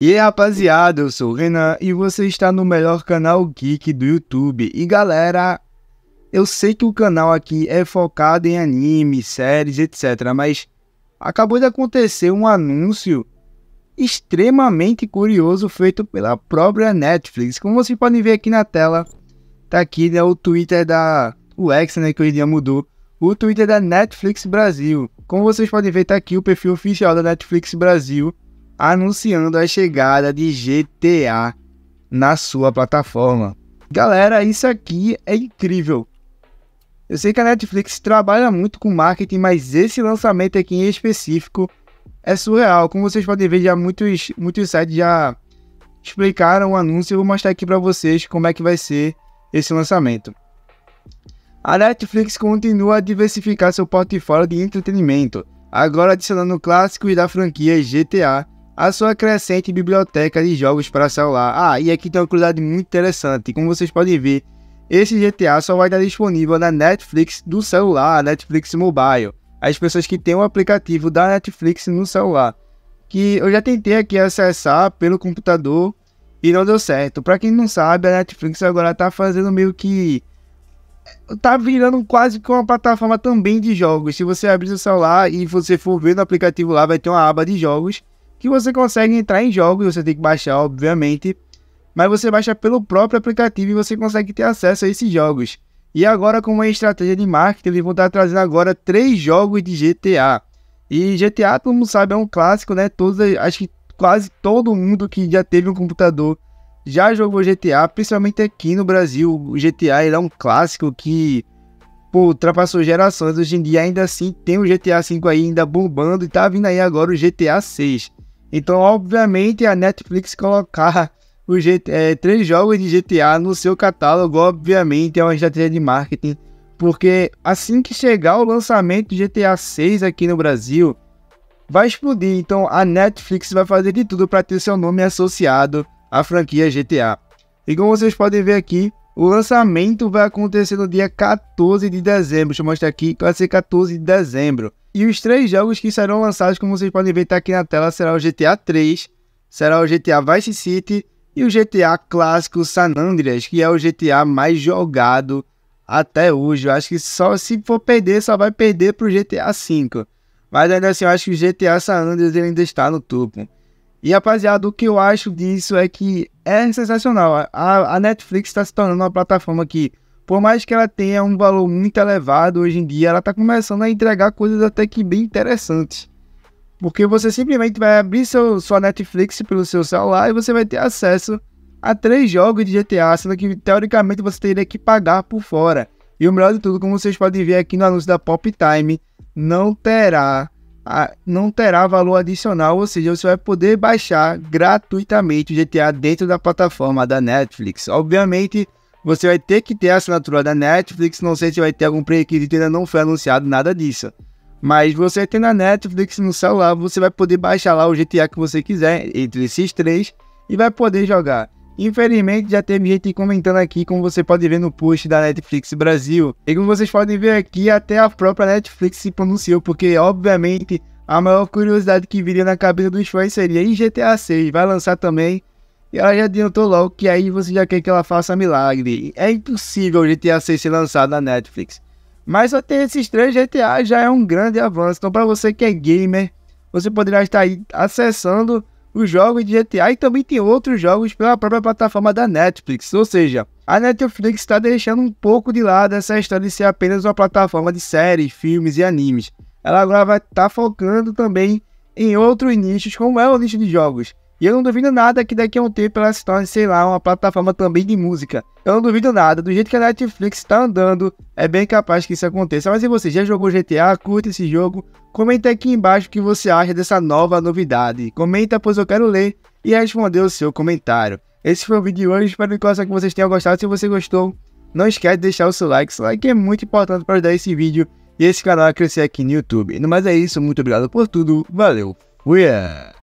E aí, rapaziada, eu sou o Renan e você está no melhor canal geek do YouTube. E galera, eu sei que o canal aqui é focado em anime, séries, etc, mas acabou de acontecer um anúncio extremamente curioso feito pela própria Netflix. Como vocês podem ver aqui na tela, tá aqui né, o Twitter da o X, né, que hoje dia mudou, o Twitter da Netflix Brasil. Como vocês podem ver, tá aqui o perfil oficial da Netflix Brasil anunciando a chegada de GTA na sua plataforma. Galera, isso aqui é incrível. Eu sei que a Netflix trabalha muito com marketing, mas esse lançamento aqui em específico é surreal. Como vocês podem ver, já muitos, muitos sites já explicaram o anúncio. Eu vou mostrar aqui para vocês como é que vai ser esse lançamento. A Netflix continua a diversificar seu portfólio de entretenimento, agora adicionando clássicos da franquia GTA a sua crescente biblioteca de jogos para celular. Ah, e aqui tem uma curiosidade muito interessante, como vocês podem ver, esse GTA só vai estar disponível na Netflix do celular, Netflix Mobile. As pessoas que têm o um aplicativo da Netflix no celular, que eu já tentei aqui acessar pelo computador e não deu certo. Para quem não sabe, a Netflix agora tá fazendo meio que tá virando quase que uma plataforma também de jogos. Se você abrir o celular e você for ver no aplicativo lá, vai ter uma aba de jogos que você consegue entrar em jogos, você tem que baixar, obviamente, mas você baixa pelo próprio aplicativo e você consegue ter acesso a esses jogos. E agora, com uma estratégia de marketing, eles vão estar trazendo agora três jogos de GTA. E GTA, todo mundo sabe, é um clássico, né? Todos, acho que quase todo mundo que já teve um computador já jogou GTA, principalmente aqui no Brasil. O GTA ele é um clássico que pô, ultrapassou gerações. Hoje em dia, ainda assim, tem o GTA V ainda bombando e tá vindo aí agora o GTA 6. Então, obviamente, a Netflix colocar o GTA, é, três jogos de GTA no seu catálogo, obviamente, é uma estratégia de marketing. Porque assim que chegar o lançamento do GTA 6 aqui no Brasil, vai explodir. Então, a Netflix vai fazer de tudo para ter seu nome associado à franquia GTA. E como vocês podem ver aqui, o lançamento vai acontecer no dia 14 de dezembro. Deixa eu mostrar aqui, vai ser 14 de dezembro. E os três jogos que serão lançados, como vocês podem ver, tá aqui na tela, será o GTA 3, será o GTA Vice City e o GTA clássico San Andreas, que é o GTA mais jogado até hoje. Eu acho que só se for perder, só vai perder para o GTA V. Mas ainda assim, eu acho que o GTA San Andreas ainda está no topo. E rapaziada, o que eu acho disso é que é sensacional. A, a Netflix está se tornando uma plataforma que por mais que ela tenha um valor muito elevado hoje em dia, ela está começando a entregar coisas até que bem interessantes. Porque você simplesmente vai abrir seu, sua Netflix pelo seu celular e você vai ter acesso a três jogos de GTA, sendo que teoricamente você teria que pagar por fora. E o melhor de tudo, como vocês podem ver aqui no anúncio da Pop Time, não terá, a, não terá valor adicional, ou seja, você vai poder baixar gratuitamente o GTA dentro da plataforma da Netflix. Obviamente, você vai ter que ter a assinatura da Netflix. Não sei se vai ter algum pré-requisito, ainda não foi anunciado nada disso. Mas você tem na Netflix no celular, você vai poder baixar lá o GTA que você quiser, entre esses três, e vai poder jogar. Infelizmente já teve gente comentando aqui, como você pode ver no post da Netflix Brasil. E como vocês podem ver aqui, até a própria Netflix se pronunciou, porque obviamente a maior curiosidade que viria na cabeça dos fãs seria: em GTA 6 vai lançar também? E ela já adiantou logo que aí você já quer que ela faça milagre. É impossível o GTA 6 ser lançado na Netflix. Mas só ter esses três GTA já é um grande avanço. Então, para você que é gamer, você poderá estar aí acessando os jogos de GTA e também tem outros jogos pela própria plataforma da Netflix. Ou seja, a Netflix está deixando um pouco de lado essa história de ser apenas uma plataforma de séries, filmes e animes. Ela agora vai estar tá focando também em outros nichos, como é o nicho de jogos. E eu não duvido nada que daqui a um tempo ela se torne, sei lá, uma plataforma também de música. Eu não duvido nada, do jeito que a Netflix está andando, é bem capaz que isso aconteça. Mas se você já jogou GTA, curte esse jogo, comenta aqui embaixo o que você acha dessa nova novidade. Comenta, pois eu quero ler e responder o seu comentário. Esse foi o vídeo de hoje, espero que vocês tenham gostado. Se você gostou, não esquece de deixar o seu like, seu like é muito importante para ajudar esse vídeo e esse canal a crescer aqui no YouTube. No mais é isso, muito obrigado por tudo, valeu, fui! É.